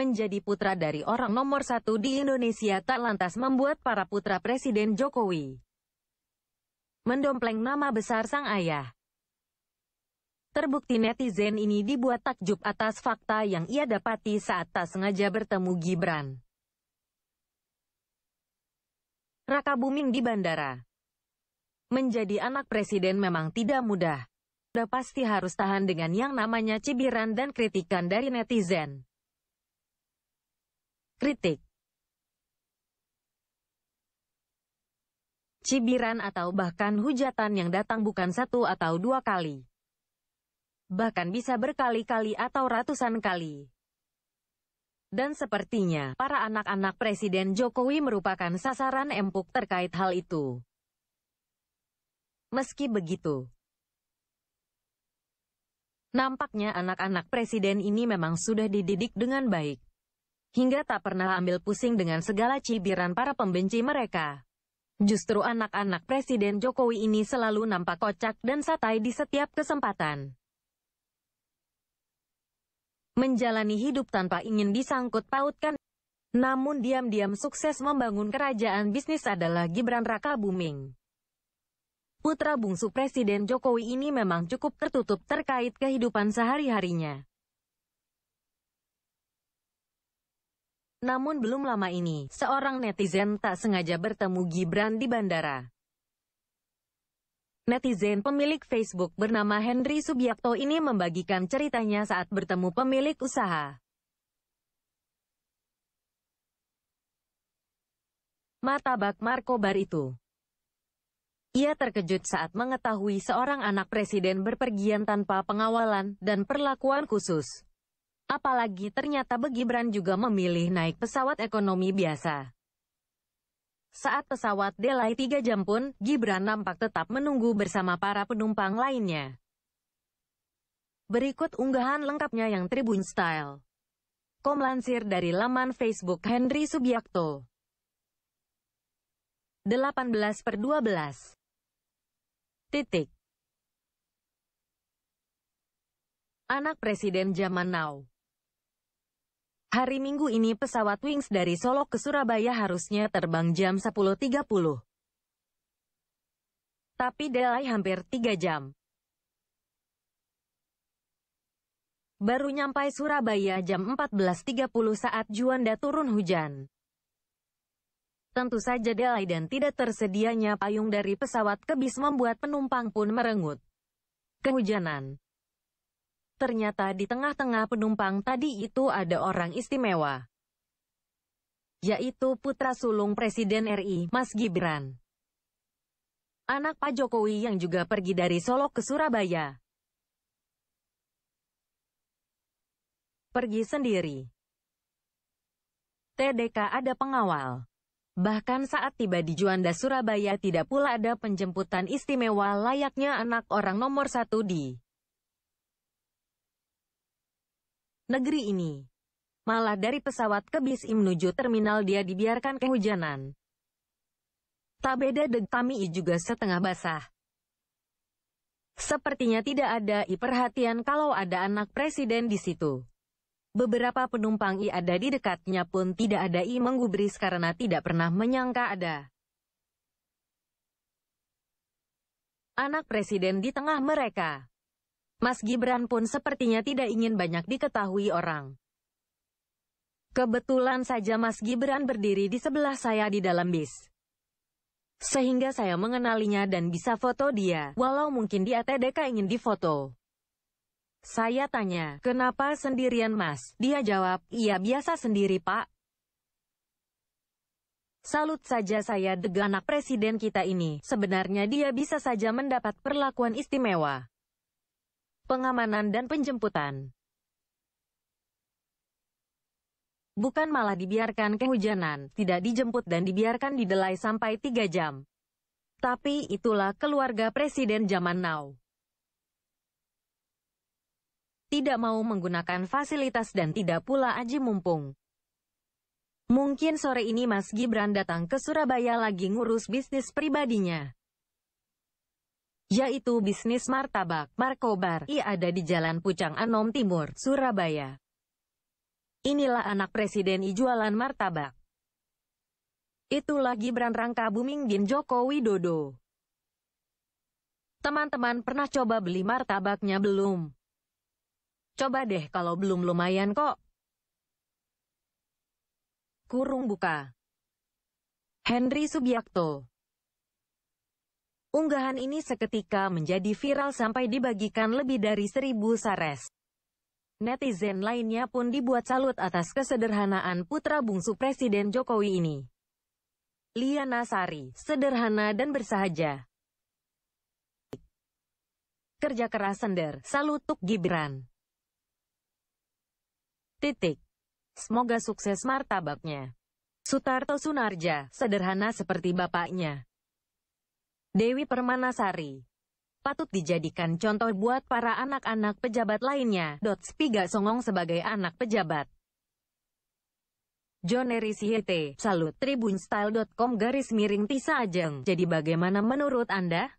menjadi putra dari orang nomor satu di Indonesia tak lantas membuat para putra Presiden Jokowi mendompleng nama besar sang ayah. Terbukti netizen ini dibuat takjub atas fakta yang ia dapati saat tak sengaja bertemu Gibran. Raka Buming di bandara. Menjadi anak presiden memang tidak mudah. Udah pasti harus tahan dengan yang namanya cibiran dan kritikan dari netizen kritik, cibiran atau bahkan hujatan yang datang bukan satu atau dua kali. Bahkan bisa berkali-kali atau ratusan kali. Dan sepertinya, para anak-anak Presiden Jokowi merupakan sasaran empuk terkait hal itu. Meski begitu, nampaknya anak-anak Presiden ini memang sudah dididik dengan baik hingga tak pernah ambil pusing dengan segala cibiran para pembenci mereka. Justru anak-anak Presiden Jokowi ini selalu nampak kocak dan santai di setiap kesempatan. Menjalani hidup tanpa ingin disangkut pautkan, namun diam-diam sukses membangun kerajaan bisnis adalah Gibran Raka Buming. Putra bungsu Presiden Jokowi ini memang cukup tertutup terkait kehidupan sehari-harinya. Namun belum lama ini, seorang netizen tak sengaja bertemu Gibran di bandara. Netizen pemilik Facebook bernama Henry Subiakto ini membagikan ceritanya saat bertemu pemilik usaha. Martabak Marco Bar itu. Ia terkejut saat mengetahui seorang anak presiden berpergian tanpa pengawalan dan perlakuan khusus. Apalagi ternyata Begibran juga memilih naik pesawat ekonomi biasa. Saat pesawat delay 3 jam pun, Gibran nampak tetap menunggu bersama para penumpang lainnya. Berikut unggahan lengkapnya yang Tribun Style. Kom lansir dari laman Facebook Henry Subiakto. 18 per 12. Titik. Anak Presiden Zaman Now Hari Minggu ini pesawat Wings dari Solo ke Surabaya harusnya terbang jam 10.30. Tapi delay hampir 3 jam. Baru nyampai Surabaya jam 14.30 saat Juanda turun hujan. Tentu saja delay dan tidak tersedianya payung dari pesawat kebis membuat penumpang pun merengut. Kehujanan. Ternyata di tengah-tengah penumpang tadi itu ada orang istimewa. Yaitu putra sulung Presiden RI, Mas Gibran. Anak Pak Jokowi yang juga pergi dari Solo ke Surabaya. Pergi sendiri. TDK ada pengawal. Bahkan saat tiba di Juanda Surabaya tidak pula ada penjemputan istimewa layaknya anak orang nomor satu di negeri ini. Malah dari pesawat ke bis I menuju terminal dia dibiarkan kehujanan. Tak beda deg Tami juga setengah basah. Sepertinya tidak ada I perhatian kalau ada anak presiden di situ. Beberapa penumpang I ada di dekatnya pun tidak ada I menggubris karena tidak pernah menyangka ada. Anak presiden di tengah mereka. Mas Gibran pun sepertinya tidak ingin banyak diketahui orang. Kebetulan saja Mas Gibran berdiri di sebelah saya di dalam bis. Sehingga saya mengenalinya dan bisa foto dia, walau mungkin dia TDK ingin difoto. Saya tanya, kenapa sendirian mas? Dia jawab, iya biasa sendiri pak. Salut saja saya dengan anak presiden kita ini, sebenarnya dia bisa saja mendapat perlakuan istimewa pengamanan dan penjemputan. Bukan malah dibiarkan kehujanan, tidak dijemput dan dibiarkan didelai sampai 3 jam. Tapi itulah keluarga presiden zaman now. Tidak mau menggunakan fasilitas dan tidak pula aji mumpung. Mungkin sore ini Mas Gibran datang ke Surabaya lagi ngurus bisnis pribadinya yaitu bisnis martabak Markobar. Ia ada di Jalan Pucang Anom Timur, Surabaya. Inilah anak presiden I jualan martabak. Itulah Gibran Rangka Buming bin Joko Widodo. Teman-teman pernah coba beli martabaknya belum? Coba deh kalau belum lumayan kok. Kurung buka. Henry Subiakto Unggahan ini seketika menjadi viral sampai dibagikan lebih dari seribu sares. Netizen lainnya pun dibuat salut atas kesederhanaan putra bungsu Presiden Jokowi ini. Liana Sari, sederhana dan bersahaja. Kerja keras sender, salutuk Gibran. Titik. Semoga sukses martabaknya. Sutarto Sunarja, sederhana seperti bapaknya. Dewi Permanasari patut dijadikan contoh buat para anak-anak pejabat lainnya. Spiga Songong sebagai anak pejabat. John Erisiete, salut tribunstyle.com garis miring Tisa Ajeng. Jadi bagaimana menurut Anda?